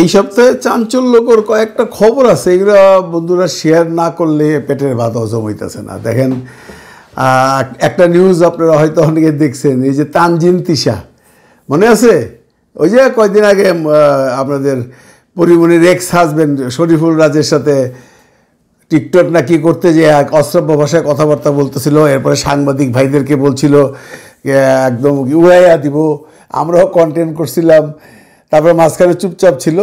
এই সপ্তাহে চাঞ্চল্যকর কয়েকটা খবর আছে এগুলো বন্ধুরা শেয়ার না করলে পেটের ভাত হজম হইতেছে না দেখেন একটা নিউজ আপনারা হয়তো অনেকে দেখছেন এই যে তানজিন তিশা মনে আছে ওই যে কয়েকদিন আগে আপনাদের পরিমণির এক্স হাজব্যান্ড শরীফুল রাজের সাথে টিকটক না কি করতে যে এক অশ্রব্য ভাষায় কথাবার্তা বলতেছিল এরপরে সাংবাদিক ভাইদেরকে বলছিল একদম উড়াইয়া দিব আমরাও কন্টেন্ট করছিলাম তারপরে মাঝখানে চুপচাপ ছিল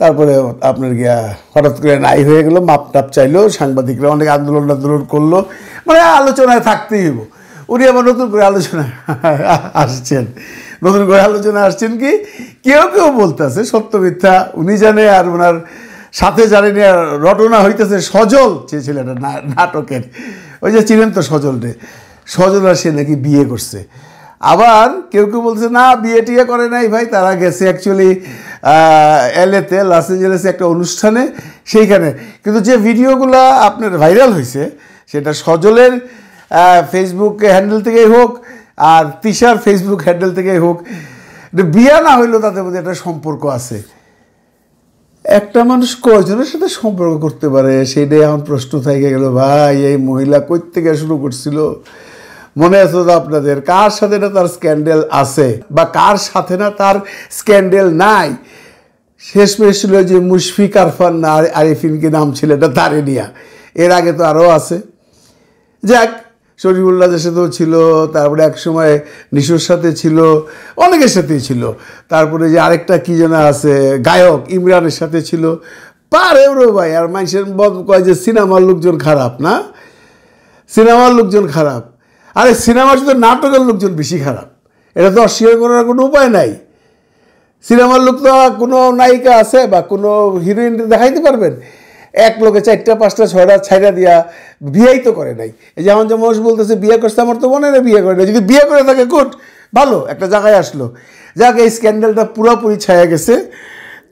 তারপরে আপনার গিয়া হঠাৎ করে নাই হয়ে গেলো মাপ টাপ চাইলো সাংবাদিকরা অনেক আন্দোলন আন্দোলন করলো মানে আলোচনায় থাকতেই হইব উনি আবার নতুন করে আলোচনা আসছেন নতুন করে আলোচনা আসছেন কি কেউ কেউ বলতেছে সত্য মিথ্যা উনি জানে আর ওনার সাথে জানেন রটনা হইতেছে সজল যে ছেলেটা নাটকের ওই যে চিনেন তো রে সজল আর সে নাকি বিয়ে করছে আবার কেউ কেউ বলছে না বিয়ে টিয়ে করে নাই ভাই তারা গেছে অ্যাকচুয়ালি এলএতে লস অ্যাঞ্জেলেসে একটা অনুষ্ঠানে সেইখানে কিন্তু যে ভিডিওগুলো আপনার ভাইরাল হয়েছে সেটা সজলের ফেসবুক হ্যান্ডেল থেকেই হোক আর তিশার ফেসবুক হ্যান্ডেল থেকেই হোক বিয়া না হইলেও তাদের মধ্যে একটা সম্পর্ক আছে একটা মানুষ কয়জনের সাথে সম্পর্ক করতে পারে সেটাই এখন প্রশ্ন থেকে গেল ভাই এই মহিলা কই থেকে শুরু করছিল মনে আছে আপনাদের কার সাথে না তার স্ক্যান্ডেল আছে বা কার সাথে না তার স্ক্যান্ডেল নাই শেষমেশ ছিল যে মুশফিক আরফান না আরিফিন কি নাম ছিল এটা তারিনিয়া এর আগে তো আরও আছে যাক শরীফুল্লাহদের সাথেও ছিল তারপরে এক সময় নিশুর সাথে ছিল অনেকের সাথেই ছিল তারপরে যে আরেকটা কী যেন আছে গায়ক ইমরানের সাথে ছিল পারেও রে ভাই আর মানুষের বদ কয় যে সিনেমার লোকজন খারাপ না সিনেমার লোকজন খারাপ আরে সিনেমার শুধু নাটকের লোকজন বেশি খারাপ এটা তো অস্বীকার করার কোনো উপায় নাই সিনেমার লোক তো কোনো নায়িকা আছে বা কোনো হিরোইন দেখাইতে পারবেন এক লোকে চারটা পাঁচটা ছয়টা ছাইটা দিয়া বিয়েই তো করে নাই এই যেমন যে মানুষ বলতেছে বিয়ে করছে আমার তো মনে নেই বিয়ে করে নাই যদি বিয়ে করে থাকে গুড ভালো একটা জায়গায় আসলো যাক এই স্ক্যান্ডেলটা পুরোপুরি ছায়া গেছে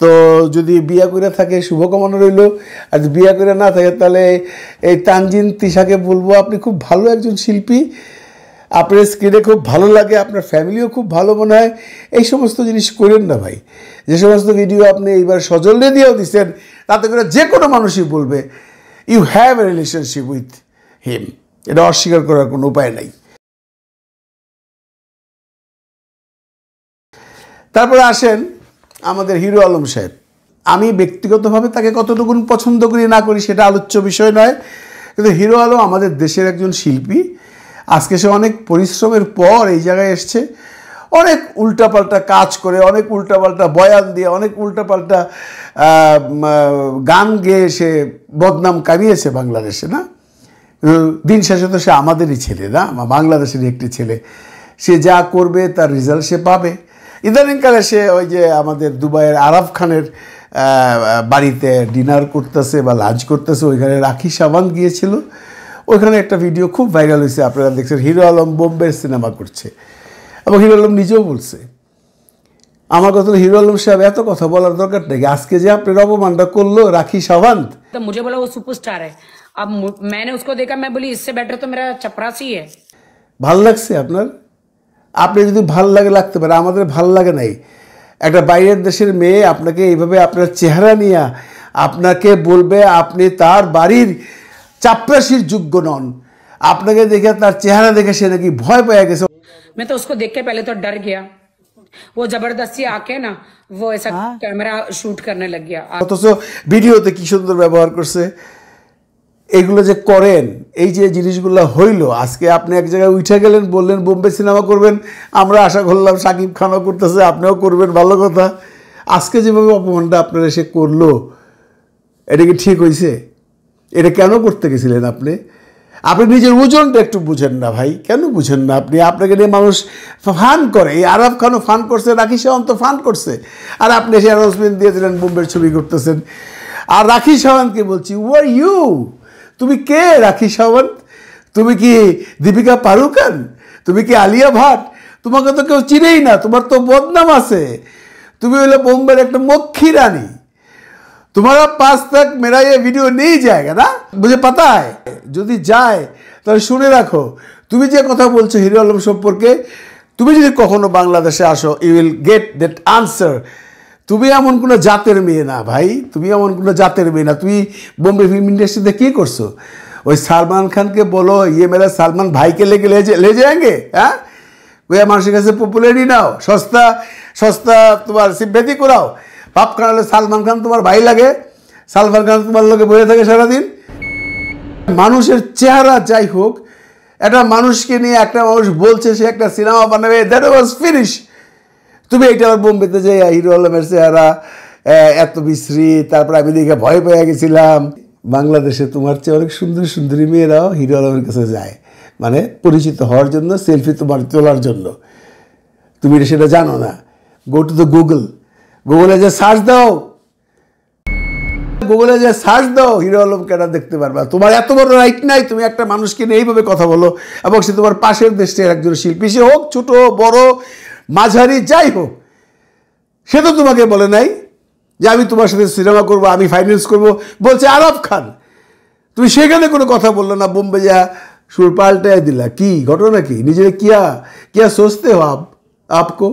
তো যদি বিয়া করে থাকে শুভকামনা রইল আর বিয়া করে না থাকে তাহলে এই তানজিন তিশাকে বলবো আপনি খুব ভালো একজন শিল্পী আপনার স্ক্রিনে খুব ভালো লাগে আপনার ফ্যামিলিও খুব ভালো মনে হয় এই সমস্ত জিনিস করেন না ভাই যে সমস্ত ভিডিও আপনি এইবার সজলে দিয়েও দিচ্ছেন তাতে করে যে কোনো মানুষই বলবে you have a relationship with him এটা অস্বীকার করার কোনো উপায় নাই তারপরে আসেন আমাদের হিরো আলম সাহেব আমি ব্যক্তিগতভাবে তাকে কতটুকু পছন্দ করি না করি সেটা আলোচ্য বিষয় নয় কিন্তু হিরো আলম আমাদের দেশের একজন শিল্পী আজকে সে অনেক পরিশ্রমের পর এই জায়গায় এসছে অনেক উল্টাপাল্টা কাজ করে অনেক উল্টাপাল্টা বয়ান দিয়ে অনেক উল্টাপাল্টা গান গেয়ে সে বদনাম কামিয়েছে বাংলাদেশে না দিন শেষে তো সে আমাদেরই ছেলে না বাংলাদেশেরই একটি ছেলে সে যা করবে তার রেজাল্ট সে পাবে ইদানিংকালে সে ওই যে আমাদের দুবাইয়ের আরাফ খানের বাড়িতে ডিনার করতেছে বা লাঞ্চ করতেছে ওইখানে রাখি সাবান্ত গিয়েছিল ওইখানে একটা ভিডিও খুব ভাইরাল হয়েছে আপনারা দেখছেন হিরো আলম বোম্বের সিনেমা করছে এবং হিরো আলম নিজেও বলছে আমার কথা হিরো আলম সাহেব এত কথা বলার দরকার নেই আজকে যে আপনার অপমানটা করলো রাখি সাবান্ত তো সুপারস্টার ভাল লাগছে আপনার আপনি যদি ভাল লাগে লাগতে পারে আমাদের ভাল লাগে নাই একটা বাইরের দেশের মেয়ে আপনাকে এইভাবে আপনার চেহারা নিয়ে আপনাকে বলবে আপনি তার বাড়ির চাপরাশির যোগ্য নন আপনাকে দেখে তার চেহারা দেখে সে নাকি ভয় পেয়ে গেছে मैं तो उसको देख के पहले तो डर गया वो जबरदस्ती आके ना वो ऐसा कैमरा शूट करने लग गया অথচ ভিডিওতে কি সুন্দর ব্যবহার করছে এগুলো যে করেন এই যে জিনিসগুলো হইল আজকে আপনি এক জায়গায় উঠে গেলেন বললেন বোম্বে সিনেমা করবেন আমরা আশা করলাম সাকিব খানও করতেছে আপনিও করবেন ভালো কথা আজকে যেভাবে অপমানটা আপনারা সে করলো এটা কি ঠিক হয়েছে এটা কেন করতে গেছিলেন আপনি আপনি নিজের ওজনটা একটু বুঝেন না ভাই কেন বুঝেন না আপনি আপনাকে নিয়ে মানুষ ফান করে এই আরব খানও ফান করছে রাখি সাহন তো ফান করছে আর আপনি সে অ্যানাউন্সমেন্ট দিয়েছিলেন বোম্বের ছবি করতেছেন আর রাখি সাহনকে বলছি ওয়ার ইউ তুমি কে রাখি সাওয়ন্ত তুমি কি দীপিকা পারুকান তুমি কি আলিয়া ভাট তোমাকে তো কেউ চিনেই না তোমার তো বদনাম আছে তুমি হলে বোম্বের একটা মক্ষী রানী তোমার পাঁচ তাক মেরাইয়ে ভিডিও নেই জায়গা না বুঝে পাতায় যদি যায় তাহলে শুনে রাখো তুমি যে কথা বলছো হিরো আলম সম্পর্কে তুমি যদি কখনো বাংলাদেশে আসো you will get that answer তুমি এমন কোনো জাতের মেয়ে না ভাই তুমি এমন কোনো জাতের মেয়ে না তুমি বোম্বে ফিল্ম ইন্ডাস্ট্রিতে কী করছো ওই সালমান খানকে বলো ইয়ে মেলা সালমান ভাইকে লেগে লেজে লেজে আগে হ্যাঁ ওই মানুষের কাছে পপুলারি নাও সস্তা সস্তা তোমার সিম্পেতি করাও পাপ খাওয়ালে সালমান খান তোমার ভাই লাগে সালমান খান তোমার লোকে বলে থাকে সারাদিন মানুষের চেহারা যাই হোক একটা মানুষকে নিয়ে একটা মানুষ বলছে সে একটা সিনেমা বানাবে দ্যাট ওয়াজ ফিনিশ তুমি এটা আবার বোম্বেতে যে হিরো আলমের চেহারা এত বিশ্রী তারপর আমি দেখে ভয় পেয়ে গেছিলাম বাংলাদেশে তোমার চেয়ে অনেক সুন্দর সুন্দরী মেয়েরাও হিরো আলমের কাছে যায় মানে পরিচিত হওয়ার জন্য সেলফি তোমার তোলার জন্য তুমি সেটা জানো না গো টু দ্য গুগল গুগলে যে সার্চ দাও গুগলে যে সার্চ দাও হিরো আলম কেটা দেখতে পারবা তোমার এত বড় রাইট নাই তুমি একটা মানুষকে নিয়ে এইভাবে কথা বলো এবং সে তোমার পাশের দেশের একজন শিল্পী সে হোক ছোট বড় মাঝারি যাই হোক সে তো তোমাকে বলে নাই যে আমি তোমার সাথে সিনেমা করব আমি ফাইন্যান্স করব বলছে আরব খান তুমি সেখানে কোনো কথা বললো না বোম্বে যা সুর পাল্টায় দিলা কি ঘটনা কি নিজের কিয়া কিয়া সস্তে হো আপ আপকো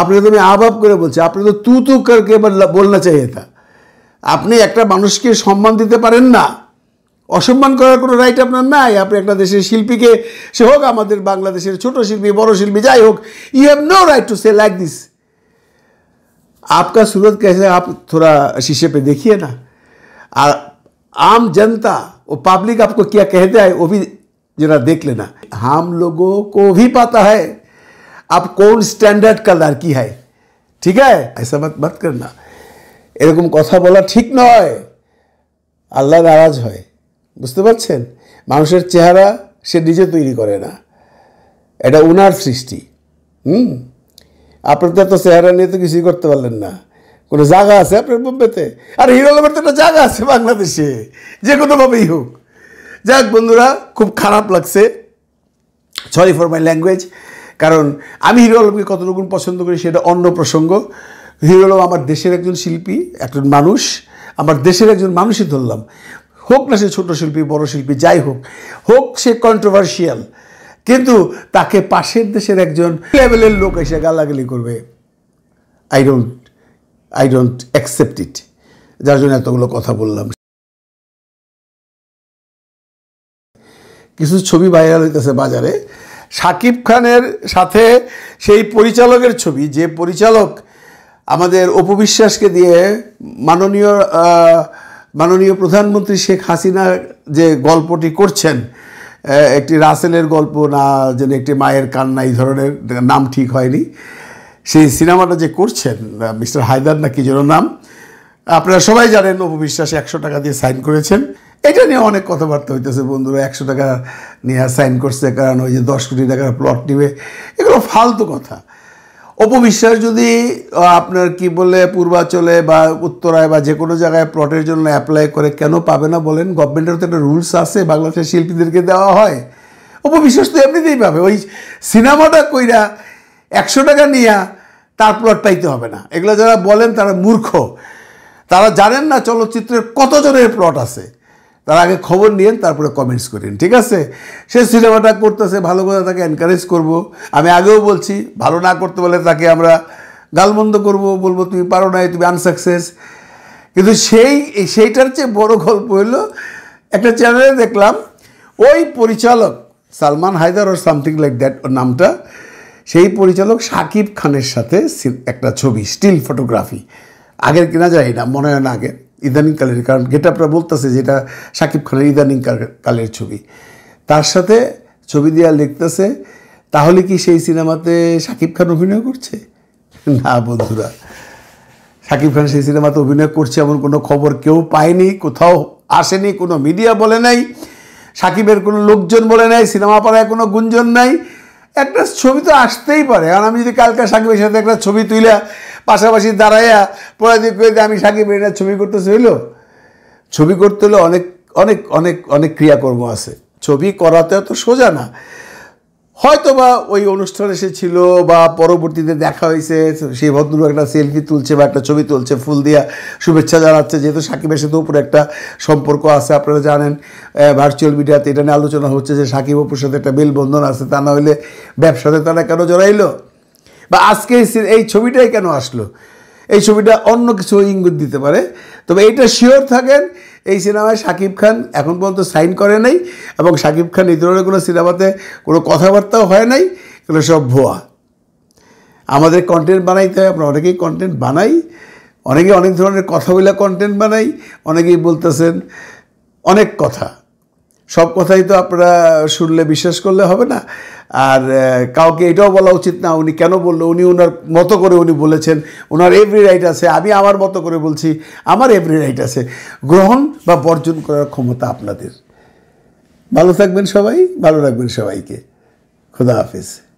আপনি তো আমি আপ আপ করে বলছি আপনি তো তু তু করকে বলনা চাই এটা আপনি একটা মানুষকে সম্মান দিতে পারেন না অসম্মান করার কোনো রাইট আপনার নাই আপনি একটা দেশের শিল্পীকে সে হোক আমাদের বাংলাদেশের ছোট শিল্পী বড় শিল্পী যাই হোক you have no right to say like this আপকা সুরত কেসে আপ थोड़ा शीशे पे देखिए ना आ, आम जनता वो पब्लिक आपको কে कहता है वो भी जरा देख लेना हम ভি পাতা भी আপ কোন স্ট্যান্ডার্ড कौन स्टैंडर्ड का ঠিক আছে মত মত मत না এরকম কথা বলা ঠিক নয় আল্লাহ নারাজ হয় বুঝতে পারছেন মানুষের চেহারা সে নিজে তৈরি করে না এটা উনার সৃষ্টি হুম আপনার তো এত চেহারা নিয়ে তো কিছুই করতে পারলেন না কোনো জায়গা আছে আপনার বোম্বেতে আর হিরো আলমের তো একটা জায়গা আছে বাংলাদেশে যে কোনোভাবেই হোক যাক বন্ধুরা খুব খারাপ লাগছে সরি ফর মাই ল্যাঙ্গুয়েজ কারণ আমি হিরো আলমকে কতটুকু পছন্দ করি সেটা অন্য প্রসঙ্গ হিরো আলম আমার দেশের একজন শিল্পী একজন মানুষ আমার দেশের একজন মানুষই ধরলাম হোক না সে ছোটো শিল্পী বড় শিল্পী যাই হোক হোক সে কন্ট্রোভার্সিয়াল কিন্তু তাকে পাশের দেশের একজন লেভেলের লোক এসে গালাগালি করবে I don't I don't accept it যার জন্য এতগুলো কথা বললাম কিছু ছবি ভাইরাল হইতেছে বাজারে সাকিব খানের সাথে সেই পরিচালকের ছবি যে পরিচালক আমাদের অপবিশ্বাসকে দিয়ে মাননীয় মাননীয় প্রধানমন্ত্রী শেখ হাসিনা যে গল্পটি করছেন একটি রাসেলের গল্প না যেন একটি মায়ের কান্না এই ধরনের নাম ঠিক হয়নি সেই সিনেমাটা যে করছেন মিস্টার হায়দার না কি যেন নাম আপনারা সবাই জানেন অপবিশ্বাস একশো টাকা দিয়ে সাইন করেছেন এটা নিয়ে অনেক কথাবার্তা হইতেছে বন্ধুরা একশো টাকা নিয়ে সাইন করছে কারণ ওই যে দশ কোটি টাকার প্লট নিবে এগুলো ফালতু কথা অপবিশ্বাস যদি আপনার কি বলে পূর্বাচলে বা উত্তরায় বা যে কোনো জায়গায় প্লটের জন্য অ্যাপ্লাই করে কেন পাবে না বলেন গভর্নমেন্টের তো একটা রুলস আছে বাংলাদেশের শিল্পীদেরকে দেওয়া হয় অপবিশ্বাস তো এমনিতেই পাবে ওই সিনেমাটা কইরা একশো টাকা নিয়া তার প্লট পাইতে হবে না এগুলো যারা বলেন তারা মূর্খ তারা জানেন না চলচ্চিত্রের কত জনের প্লট আছে তার আগে খবর নিয়েন তারপরে কমেন্টস করেন ঠিক আছে সে সিনেমাটা করতেছে ভালো করে তাকে এনকারেজ করব। আমি আগেও বলছি ভালো না করতে বলে তাকে আমরা গালমন্দ করব বলবো তুমি পারো নাই তুমি আনসাকসেস কিন্তু সেই সেইটার চেয়ে বড় গল্প হলো একটা চ্যানেলে দেখলাম ওই পরিচালক সালমান হায়দার ওর সামথিং লাইক দ্যাট ওর নামটা সেই পরিচালক শাকিব খানের সাথে একটা ছবি স্টিল ফটোগ্রাফি আগের কিনা যায় না মনে হয় না আগের ইদানিংকালের কারণ গেট আপরা বলতেছে যেটা সাকিব খানের ইদানিং কালের ছবি তার সাথে ছবি দেওয়া লিখতেছে তাহলে কি সেই সিনেমাতে সাকিব খান অভিনয় করছে না বন্ধুরা সাকিব খান সেই সিনেমাতে অভিনয় করছে এমন কোনো খবর কেউ পায়নি কোথাও আসেনি কোনো মিডিয়া বলে নাই সাকিবের কোনো লোকজন বলে নাই সিনেমা পাড়ায় কোনো গুঞ্জন নাই একটা ছবি তো আসতেই পারে কারণ আমি যদি কালকে সাকিবের সাথে একটা ছবি তুলে পাশাপাশি দাঁড়াইয়া পরাজিত কইতে আমি সাকিব এটা ছবি করতে হইল ছবি করতে হলে অনেক অনেক অনেক অনেক ক্রিয়াকর্ম আছে ছবি করাতে তো সোজা না হয়তো বা ওই অনুষ্ঠানে সে ছিল বা পরবর্তীতে দেখা হয়েছে সেই ভদ্রলোক একটা সেলফি তুলছে বা একটা ছবি তুলছে ফুল দিয়া শুভেচ্ছা জানাচ্ছে যেহেতু সাকিবের সাথে উপরে একটা সম্পর্ক আছে আপনারা জানেন ভার্চুয়াল মিডিয়াতে এটা নিয়ে আলোচনা হচ্ছে যে সাকিব অপুর সাথে একটা মেলবন্ধন আছে তা না হলে ব্যবসাতে তারা কেন জড়াইলো বা আজকে এই ছবিটাই কেন আসলো এই ছবিটা অন্য কিছু ইঙ্গিত দিতে পারে তবে এইটা শিওর থাকেন এই সিনেমায় শাকিব খান এখন পর্যন্ত সাইন করে নাই এবং শাকিব খান এই ধরনের কোনো সিনেমাতে কোনো কথাবার্তাও হয় নাই এগুলো সব ভুয়া আমাদের কন্টেন্ট বানাইতে হয় আমরা অনেকেই কন্টেন্ট বানাই অনেকে অনেক ধরনের কথা বলে কন্টেন্ট বানাই অনেকেই বলতেছেন অনেক কথা সব কথাই তো আপনারা শুনলে বিশ্বাস করলে হবে না আর কাউকে এটাও বলা উচিত না উনি কেন বললো উনি ওনার মতো করে উনি বলেছেন ওনার এভরি রাইট আছে আমি আমার মতো করে বলছি আমার এভরি রাইট আছে গ্রহণ বা বর্জন করার ক্ষমতা আপনাদের ভালো থাকবেন সবাই ভালো রাখবেন সবাইকে খোদা হাফিজ